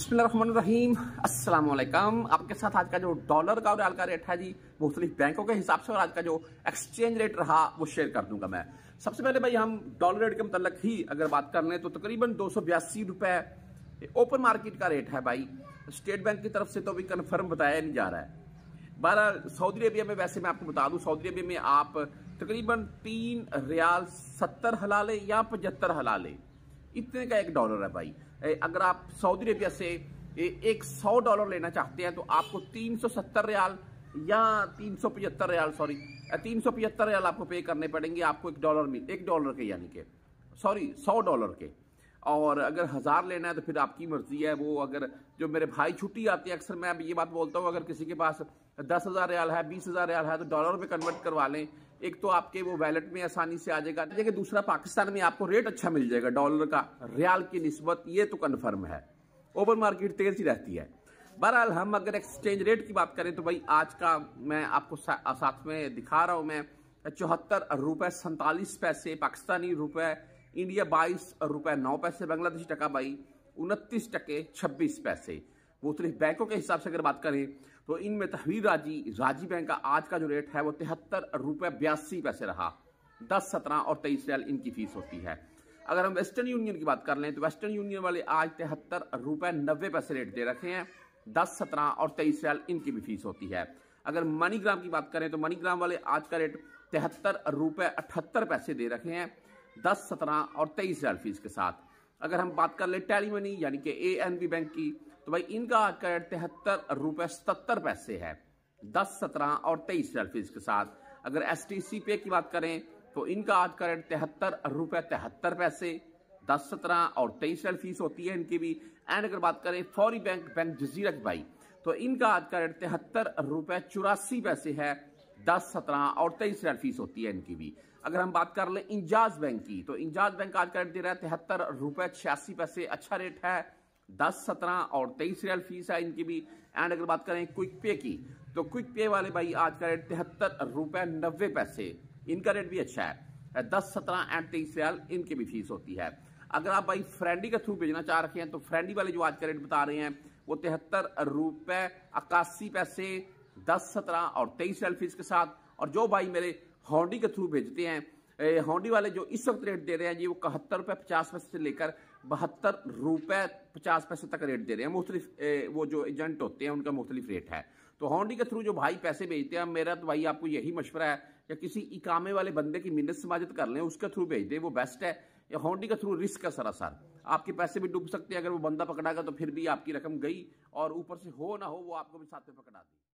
अस्सलाम वालेकुम आपके साथ आज का जो डॉलर का और रियाल का रेट है जी मुख्तलिफ बैंकों के हिसाब से और आज का जो एक्सचेंज रेट रहा वो शेयर कर दूंगा मैं सबसे पहले भाई हम डॉलर रेट के मतलब ही अगर बात कर लें तो तकरीबन दो सौ बयासी रुपये ओपन मार्केट का रेट है भाई स्टेट बैंक की तरफ से तो अभी कन्फर्म बताया नहीं जा रहा है बारह सऊदी अरबिया में वैसे मैं आपको बता दूँ सऊदी अरबिया में आप तकरीबन तीन रियाल सत्तर हलाले या पचहत्तर हलाले इतने का एक डॉलर है भाई अगर आप सऊदी अरेबिया से एक सौ डॉलर लेना चाहते हैं तो आपको तीन सौ सत्तर रियाल या तीन सौ पचहत्तर रियाल सॉरी तीन सौ पचहत्तर रियाल आपको पे करने पड़ेंगे आपको एक डॉलर मिल एक डॉलर के यानी के सॉरी सौ डॉलर के और अगर हज़ार लेना है तो फिर आपकी मर्ज़ी है वो अगर जो मेरे भाई छुट्टी आते हैं अक्सर मैं अब ये बात बोलता हूँ अगर किसी के पास दस हज़ार रियाल है बीस हज़ार रियाल है तो डॉलर में कन्वर्ट करवा लें एक तो आपके वो वैलेट में आसानी से आ जाएगा देखिए दूसरा पाकिस्तान में आपको रेट अच्छा मिल जाएगा डॉलर का रियाल की नस्बत ये तो कन्फर्म है ओपन मार्केट तेज ही रहती है बहरहाल हम अगर एक्सचेंज रेट की बात करें तो भाई आज का मैं आपको साथ में दिखा रहा हूँ मैं चौहत्तर रुपये सैंतालीस पैसे पाकिस्तानी रुपये इंडिया बाईस रुपए नौ पैसे बांग्लादेशी टका बाई उनतीस टके छब्बीस पैसे वो बैंकों के हिसाब से अगर बात करें तो इनमें तहवीर राजी राजी बैंक का आज का जो रेट है वो तिहत्तर रुपये बयासी पैसे रहा दस सत्रह और तेईस रियाल इनकी फीस होती है अगर हम वेस्टर्न यूनियन की बात कर लें तो वेस्टर्न यूनियन वाले आज तिहत्तर रुपये नब्बे पैसे रेट दे रखे हैं दस सत्रह और तेईस रियाल इनकी भी फीस होती है अगर मनीग्राम की बात करें तो मनीग्राम वाले आज का रेट तिहत्तर रुपये अठहत्तर पैसे दे रखे हैं दस सत्रह और तेईस हज़ार फीस के साथ अगर हम बात कर ले टैली मनी यानी कि ए एन बी बैंक की तो भाई इनका कर तिहत्तर रुपये सतर पैसे है दस सत्रह और तेईस हज़ार फीस के साथ अगर एस टी सी पे की बात करें तो इनका आज का रेट तिहत्तर रुपये तिहत्तर पैसे दस सत्रह और तेईस हज़ार फीस होती है इनकी भी एंड अगर बात करें फौरी बैंक बैंक जजीरक भाई तो इनका आज का रेट तिहत्तर रुपये चौरासी पैसे है दस सत्रह और तेईस हजार फीस होती है इनकी भी अगर हम बात कर लें इंजाज बैंक की तो इंजाज बैंक आज का रेट दे रहा है तिहत्तर रुपये छियासी पैसे अच्छा रेट है दस सत्रह और तेईस हजार फीस है इनकी भी एंड अगर बात करें क्विक पे की तो क्विक पे वाले भाई आज का रेट तिहत्तर रुपये नब्बे पैसे इनका रेट भी अच्छा है दस सत्रह एंड तेईस हजार इनकी भी फीस होती है अगर आप भाई फ्रेंडी के थ्रू भेजना चाह रहे हैं तो फ्रेंडी वाले जो आज का रेट बता रहे हैं वो तिहत्तर रुपये इक्यासी पैसे दस सत्रह और तेईस सेल्फीज के साथ और जो भाई मेरे हॉन्डी के थ्रू भेजते हैं हॉन्डी वाले जो इस वक्त रेट दे रहे हैं जी वो इकहत्तर रुपये पचास पैसे से लेकर बहत्तर रुपये पचास पैसे तक रेट दे रहे हैं मुख्तलिफ वो जो एजेंट होते हैं उनका मुख्तलिफ रेट है तो हॉन्डी के थ्रू जो भाई पैसे भेजते हैं मेरा तो भाई आपको यही मशवरा है या किसी इकामे वाले बंदे की मिन्नत समाजत कर लें उसके थ्रू भेज दें वो बेस्ट है या हॉन्डी के थ्रू रिस्क है सरासर आपके पैसे भी डूब सकते हैं अगर वो बंदा पकड़ागा तो फिर भी आपकी रकम गई और ऊपर से हो ना हो वो आपको भी साथ में पकड़ा दी